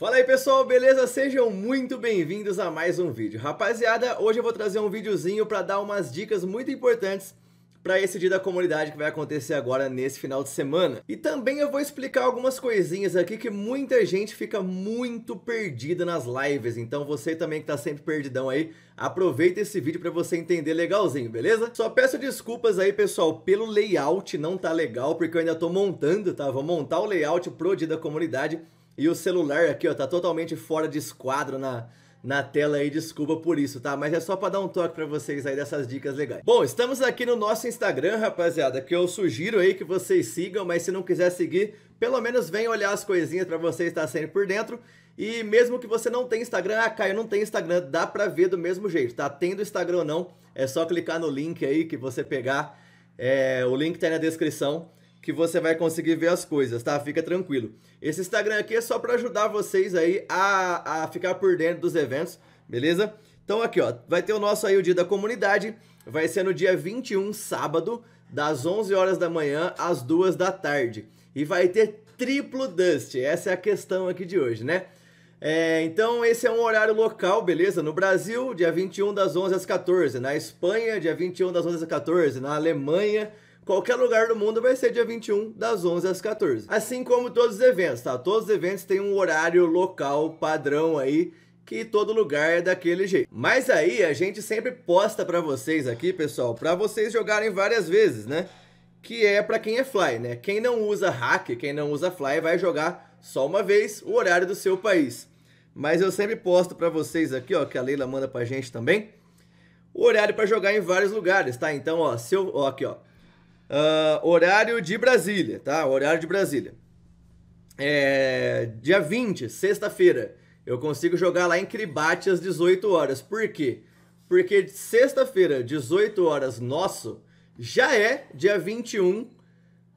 Fala aí pessoal, beleza? Sejam muito bem-vindos a mais um vídeo. Rapaziada, hoje eu vou trazer um videozinho para dar umas dicas muito importantes para esse dia da comunidade que vai acontecer agora nesse final de semana. E também eu vou explicar algumas coisinhas aqui que muita gente fica muito perdida nas lives, então você também que tá sempre perdidão aí, aproveita esse vídeo para você entender legalzinho, beleza? Só peço desculpas aí, pessoal, pelo layout não tá legal, porque eu ainda tô montando, tá? Vou montar o layout pro dia da comunidade e o celular aqui, ó, tá totalmente fora de esquadro na, na tela aí, desculpa por isso, tá? Mas é só para dar um toque para vocês aí dessas dicas legais. Bom, estamos aqui no nosso Instagram, rapaziada, que eu sugiro aí que vocês sigam, mas se não quiser seguir, pelo menos vem olhar as coisinhas para você estar sempre por dentro. E mesmo que você não tenha Instagram, ah, Caio, não tem Instagram, dá para ver do mesmo jeito, tá? Tendo Instagram ou não, é só clicar no link aí que você pegar. É, o link tá aí na descrição que você vai conseguir ver as coisas, tá? Fica tranquilo. Esse Instagram aqui é só para ajudar vocês aí a, a ficar por dentro dos eventos, beleza? Então aqui, ó, vai ter o nosso aí o dia da comunidade, vai ser no dia 21, sábado, das 11 horas da manhã às 2 da tarde. E vai ter triplo dust, essa é a questão aqui de hoje, né? É, então esse é um horário local, beleza? No Brasil, dia 21 das 11 às 14, na Espanha, dia 21 das 11 às 14, na Alemanha, Qualquer lugar do mundo vai ser dia 21, das 11 às 14. Assim como todos os eventos, tá? Todos os eventos têm um horário local padrão aí que todo lugar é daquele jeito. Mas aí a gente sempre posta para vocês aqui, pessoal, para vocês jogarem várias vezes, né? Que é para quem é fly, né? Quem não usa hack, quem não usa fly vai jogar só uma vez o horário do seu país. Mas eu sempre posto para vocês aqui, ó, que a Leila manda pra gente também. O horário para jogar em vários lugares, tá? Então, ó, se eu, ó, aqui, ó. Uh, horário de Brasília, tá? Horário de Brasília. É, dia 20, sexta-feira, eu consigo jogar lá em Cribate às 18 horas. Por quê? Porque sexta-feira, 18 horas nosso, já é dia 21,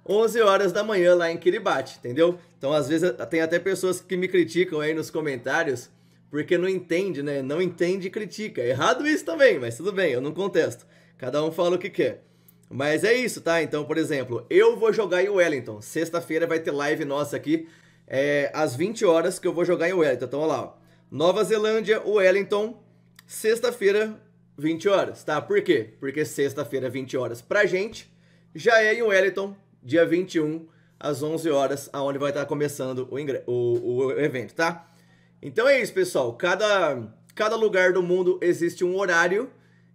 11 horas da manhã lá em Kiribati, entendeu? Então, às vezes, tem até pessoas que me criticam aí nos comentários, porque não entende, né? Não entende e critica. É errado isso também, mas tudo bem, eu não contesto. Cada um fala o que quer. Mas é isso, tá? Então, por exemplo, eu vou jogar em Wellington. Sexta-feira vai ter live nossa aqui, é, às 20 horas, que eu vou jogar em Wellington. Então, olha lá, ó. Nova Zelândia, Wellington, sexta-feira, 20 horas, tá? Por quê? Porque sexta-feira, 20 horas, pra gente, já é em Wellington, dia 21, às 11 horas, aonde vai estar começando o, o, o evento, tá? Então é isso, pessoal. Cada, cada lugar do mundo existe um horário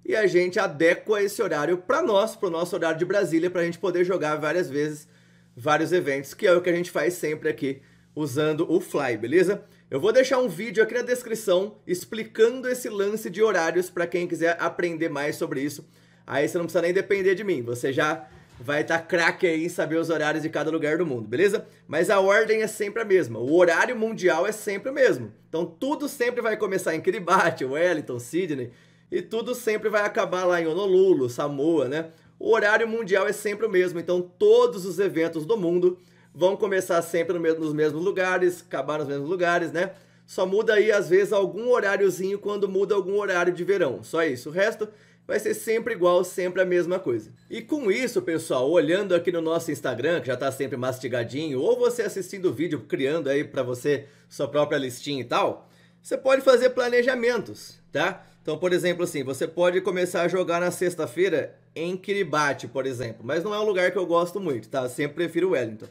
e a gente adequa esse horário para nós, para o nosso horário de Brasília, para a gente poder jogar várias vezes vários eventos, que é o que a gente faz sempre aqui usando o Fly, beleza? Eu vou deixar um vídeo aqui na descrição explicando esse lance de horários para quem quiser aprender mais sobre isso. Aí você não precisa nem depender de mim, você já vai estar tá craque aí em saber os horários de cada lugar do mundo, beleza? Mas a ordem é sempre a mesma, o horário mundial é sempre o mesmo. Então tudo sempre vai começar em Kiribati, Wellington, Sydney, e tudo sempre vai acabar lá em Honolulu, Samoa, né? O horário mundial é sempre o mesmo, então todos os eventos do mundo vão começar sempre nos mesmos lugares, acabar nos mesmos lugares, né? Só muda aí, às vezes, algum horáriozinho quando muda algum horário de verão. Só isso. O resto vai ser sempre igual, sempre a mesma coisa. E com isso, pessoal, olhando aqui no nosso Instagram, que já está sempre mastigadinho, ou você assistindo o vídeo, criando aí para você sua própria listinha e tal, você pode fazer planejamentos, tá? Então, por exemplo, assim, você pode começar a jogar na sexta-feira em Kiribati, por exemplo, mas não é um lugar que eu gosto muito, tá? Eu sempre prefiro Wellington.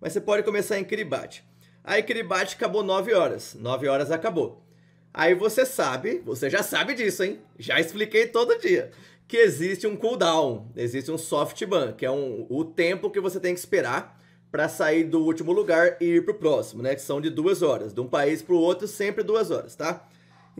Mas você pode começar em Kiribati. Aí Kiribati acabou 9 horas. 9 horas acabou. Aí você sabe, você já sabe disso, hein? Já expliquei todo dia que existe um cooldown, existe um soft ban, que é um, o tempo que você tem que esperar para sair do último lugar e ir pro próximo, né? Que são de duas horas, de um país pro outro sempre duas horas, tá?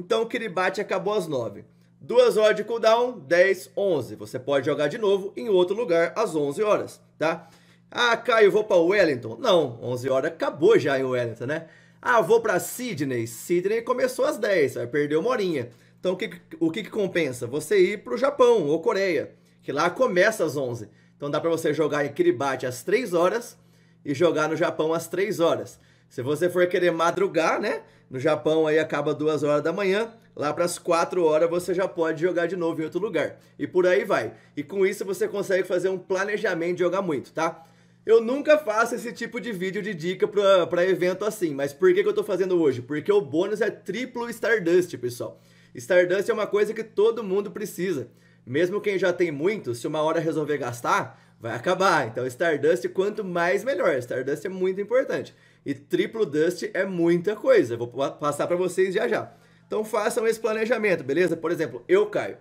Então Kiribati acabou às 9. 2 horas de cooldown, 10, 11. Você pode jogar de novo em outro lugar às 11 horas, tá? Ah, Caio, vou para Wellington. Não, 11 horas acabou já em Wellington, né? Ah, vou para Sydney. Sydney começou às 10, vai perder uma horinha. Então, o que, o que, que compensa? Você ir para o Japão ou Coreia, que lá começa às 11. Então, dá para você jogar em Kiribati às 3 horas e jogar no Japão às 3 horas. Se você for querer madrugar, né? No Japão aí acaba duas horas da manhã, lá para as quatro horas você já pode jogar de novo em outro lugar. E por aí vai. E com isso você consegue fazer um planejamento de jogar muito, tá? Eu nunca faço esse tipo de vídeo de dica para evento assim, mas por que, que eu estou fazendo hoje? Porque o bônus é triplo Stardust, pessoal. Stardust é uma coisa que todo mundo precisa. Mesmo quem já tem muito, se uma hora resolver gastar, vai acabar. Então Stardust, quanto mais melhor. Stardust é muito importante. E triplo dust é muita coisa. Vou passar para vocês já já. Então façam esse planejamento, beleza? Por exemplo, eu caio.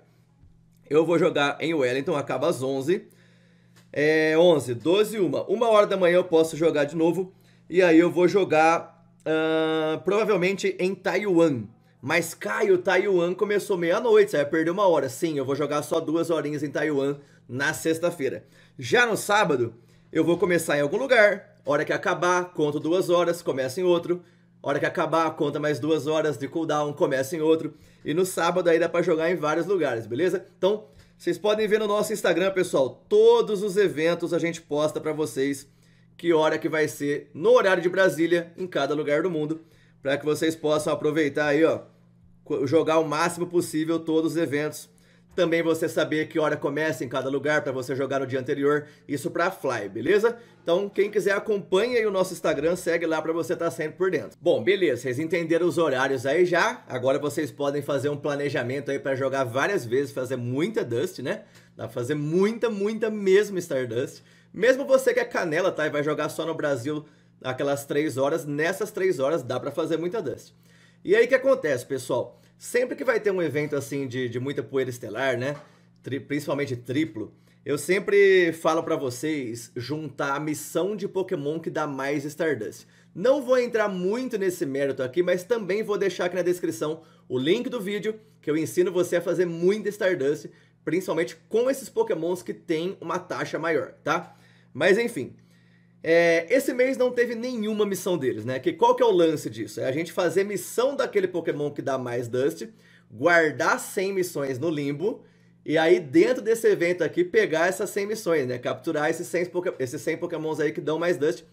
Eu vou jogar em Wellington, acaba às 11. É 11, 12, 1. Uma hora da manhã eu posso jogar de novo. E aí eu vou jogar uh, provavelmente em Taiwan. Mas Caio, Taiwan começou meia-noite, vai perder uma hora. Sim, eu vou jogar só duas horinhas em Taiwan na sexta-feira. Já no sábado, eu vou começar em algum lugar, Hora que acabar, conto duas horas, começa em outro. Hora que acabar, conta mais duas horas de cooldown, começa em outro. E no sábado aí dá para jogar em vários lugares, beleza? Então, vocês podem ver no nosso Instagram, pessoal, todos os eventos a gente posta para vocês que hora que vai ser no horário de Brasília em cada lugar do mundo, para que vocês possam aproveitar aí, ó, jogar o máximo possível todos os eventos também você saber que hora começa em cada lugar para você jogar no dia anterior, isso para Fly, beleza? Então, quem quiser acompanha aí o nosso Instagram, segue lá para você estar tá sempre por dentro. Bom, beleza, vocês entenderam os horários aí já. Agora vocês podem fazer um planejamento aí para jogar várias vezes, fazer muita Dust, né? Dá pra fazer muita, muita mesmo Stardust. Mesmo você que é canela, tá? E vai jogar só no Brasil aquelas três horas, nessas três horas dá para fazer muita Dust. E aí o que acontece, pessoal? Sempre que vai ter um evento assim de, de muita poeira estelar, né? Tri, principalmente triplo, eu sempre falo para vocês juntar a missão de Pokémon que dá mais Stardust. Não vou entrar muito nesse mérito aqui, mas também vou deixar aqui na descrição o link do vídeo que eu ensino você a fazer muita Stardust, principalmente com esses Pokémons que têm uma taxa maior, tá? Mas enfim, é, esse mês não teve nenhuma missão deles, né? Que qual que é o lance disso? É a gente fazer missão daquele Pokémon que dá mais Dust, guardar 100 missões no limbo, e aí dentro desse evento aqui pegar essas 100 missões, né? Capturar esses 100, esses 100 Pokémons aí que dão mais Dust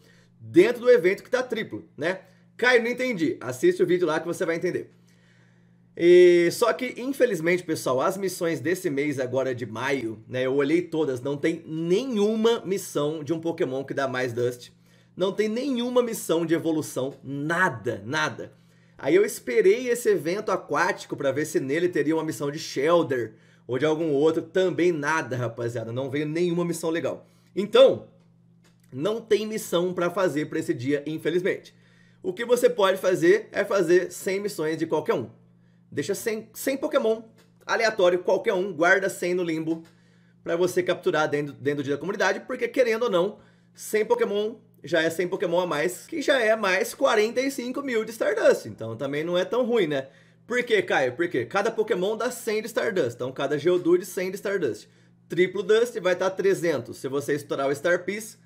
dentro do evento que tá triplo, né? Caio, não entendi. Assiste o vídeo lá que você vai entender. E só que, infelizmente, pessoal, as missões desse mês agora de maio, né? Eu olhei todas, não tem nenhuma missão de um Pokémon que dá mais Dust. Não tem nenhuma missão de evolução, nada, nada. Aí eu esperei esse evento aquático para ver se nele teria uma missão de Shelter ou de algum outro, também nada, rapaziada, não veio nenhuma missão legal. Então, não tem missão para fazer para esse dia, infelizmente. O que você pode fazer é fazer 100 missões de qualquer um. Deixa 100, 100 Pokémon aleatório, qualquer um, guarda 100 no limbo para você capturar dentro, dentro da comunidade, porque querendo ou não, 100 Pokémon já é 100 Pokémon a mais, que já é mais 45 mil de Stardust, então também não é tão ruim, né? Por quê, Caio? Por Porque cada Pokémon dá 100 de Stardust, então cada Geodude 100 de Stardust. Triplo Dust vai estar 300, se você estourar o Star Piece,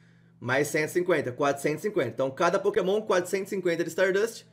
mais 150, 450. Então cada Pokémon 450 de Stardust,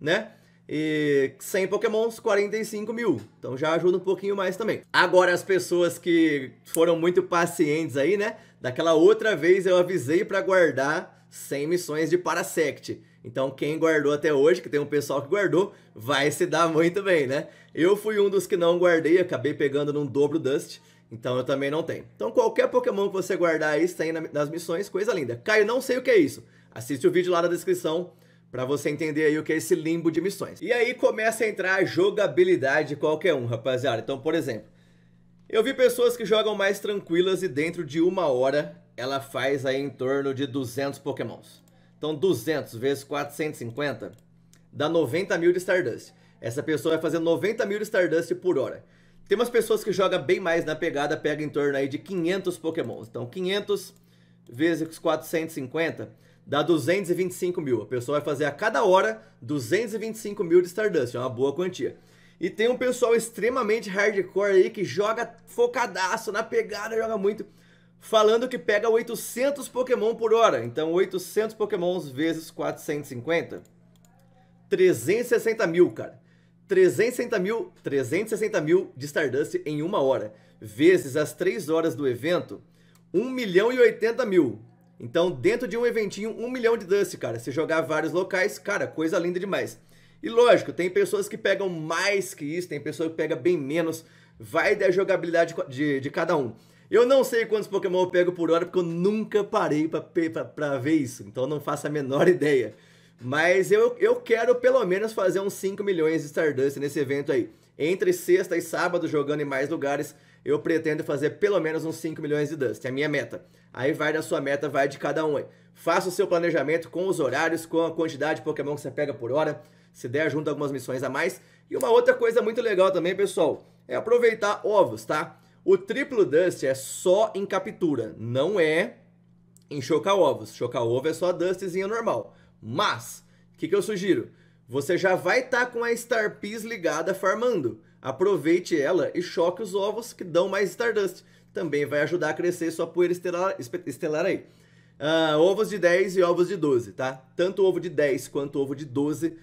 né? e 100 pokémons, 45 mil. Então já ajuda um pouquinho mais também. Agora as pessoas que foram muito pacientes aí, né? Daquela outra vez eu avisei para guardar 100 missões de Parasect. Então quem guardou até hoje, que tem um pessoal que guardou, vai se dar muito bem, né? Eu fui um dos que não guardei, acabei pegando num dobro Dust. Então eu também não tenho. Então qualquer Pokémon que você guardar aí, 100 nas missões, coisa linda. Caio, não sei o que é isso. Assiste o vídeo lá na descrição para você entender aí o que é esse limbo de missões. E aí começa a entrar a jogabilidade de qualquer um, rapaziada. Então, por exemplo, eu vi pessoas que jogam mais tranquilas e dentro de uma hora ela faz aí em torno de 200 pokémons. Então 200 vezes 450 dá 90 mil de Stardust. Essa pessoa vai fazer 90 mil de Stardust por hora. Tem umas pessoas que jogam bem mais na pegada, pega em torno aí de 500 pokémons. Então 500 vezes 450 dá 225 mil. A pessoa vai fazer a cada hora 225 mil de Stardust, é uma boa quantia. E tem um pessoal extremamente hardcore aí que joga focadaço na pegada, joga muito, falando que pega 800 Pokémon por hora. Então 800 Pokémons vezes 450, 360 mil, cara. 360 mil, 360 mil de Stardust em uma hora, vezes as 3 horas do evento, 1 milhão e 80 mil. Então, dentro de um eventinho, um milhão de Dust, cara. Se jogar vários locais, cara, coisa linda demais. E lógico, tem pessoas que pegam mais que isso, tem pessoas que pegam bem menos. Vai da jogabilidade de, de cada um. Eu não sei quantos Pokémon eu pego por hora, porque eu nunca parei pra, pra, pra ver isso. Então, não faço a menor ideia. Mas eu, eu quero pelo menos fazer uns 5 milhões de Stardust nesse evento aí. Entre sexta e sábado, jogando em mais lugares, eu pretendo fazer pelo menos uns 5 milhões de dust. É a minha meta. Aí vai da sua meta, vai de cada um aí. Faça o seu planejamento com os horários, com a quantidade de Pokémon que você pega por hora. Se der, junta algumas missões a mais. E uma outra coisa muito legal também, pessoal, é aproveitar ovos, tá? O triplo dust é só em captura, não é em chocar ovos. Chocar ovo é só dustzinha normal. Mas, o que, que eu sugiro? Você já vai estar tá com a Star Piece ligada farmando. Aproveite ela e choque os ovos que dão mais Stardust. Também vai ajudar a crescer sua poeira estelar, estelar aí. Uh, ovos de 10 e ovos de 12, tá? Tanto ovo de 10 quanto ovo de 12.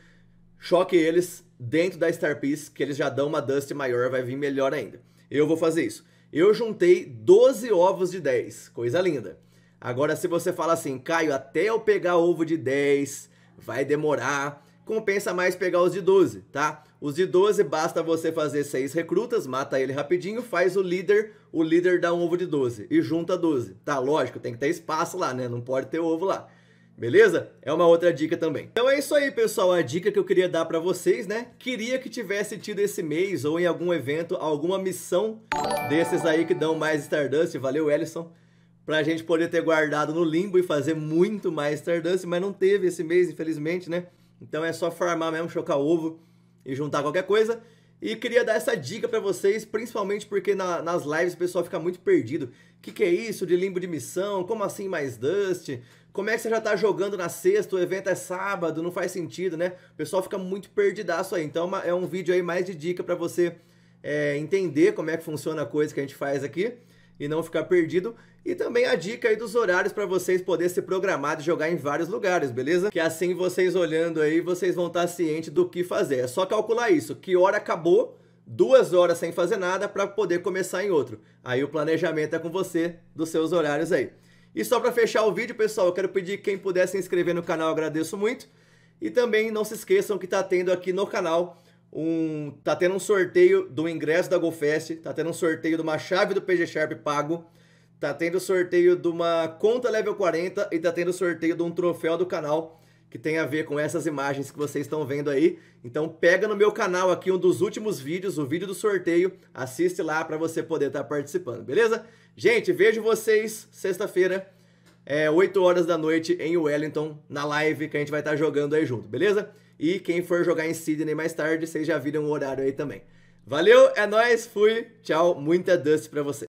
Choque eles dentro da Star Piece, que eles já dão uma Dust maior, vai vir melhor ainda. Eu vou fazer isso. Eu juntei 12 ovos de 10, coisa linda. Agora, se você fala assim, Caio, até eu pegar ovo de 10, vai demorar compensa mais pegar os de 12, tá? Os de 12 basta você fazer 6 recrutas, mata ele rapidinho, faz o líder, o líder dá um ovo de 12 e junta 12. Tá, lógico, tem que ter espaço lá, né? Não pode ter ovo lá. Beleza? É uma outra dica também. Então é isso aí, pessoal, a dica que eu queria dar para vocês, né? Queria que tivesse tido esse mês ou em algum evento alguma missão desses aí que dão mais Stardust. Valeu, Ellison pra gente poder ter guardado no limbo e fazer muito mais Stardust, mas não teve esse mês, infelizmente, né? Então é só farmar mesmo, chocar ovo e juntar qualquer coisa. E queria dar essa dica para vocês, principalmente porque na, nas lives o pessoal fica muito perdido. O que, que, é isso de limbo de missão? Como assim mais Dust? Como é que você já tá jogando na sexta? O evento é sábado, não faz sentido, né? O pessoal fica muito perdidaço aí. Então é, é um vídeo aí mais de dica para você é, entender como é que funciona a coisa que a gente faz aqui e não ficar perdido. E também a dica aí dos horários para vocês poderem se programar de jogar em vários lugares, beleza? Que assim vocês olhando aí, vocês vão estar tá cientes do que fazer. É só calcular isso, que hora acabou, duas horas sem fazer nada para poder começar em outro. Aí o planejamento é com você, dos seus horários aí. E só para fechar o vídeo, pessoal, eu quero pedir quem puder se inscrever no canal, agradeço muito. E também não se esqueçam que está tendo aqui no canal um tá tendo um sorteio do ingresso da GoFest, tá tendo um sorteio de uma chave do PG Sharp pago. Tá tendo sorteio de uma conta level 40 e tá tendo sorteio de um troféu do canal que tem a ver com essas imagens que vocês estão vendo aí. Então pega no meu canal aqui um dos últimos vídeos, o vídeo do sorteio, assiste lá para você poder estar tá participando, beleza? Gente, vejo vocês sexta-feira, é, 8 horas da noite em Wellington, na live que a gente vai estar tá jogando aí junto, beleza? E quem for jogar em Sydney mais tarde, vocês já viram o horário aí também. Valeu, é nóis, fui, tchau, muita dust pra você.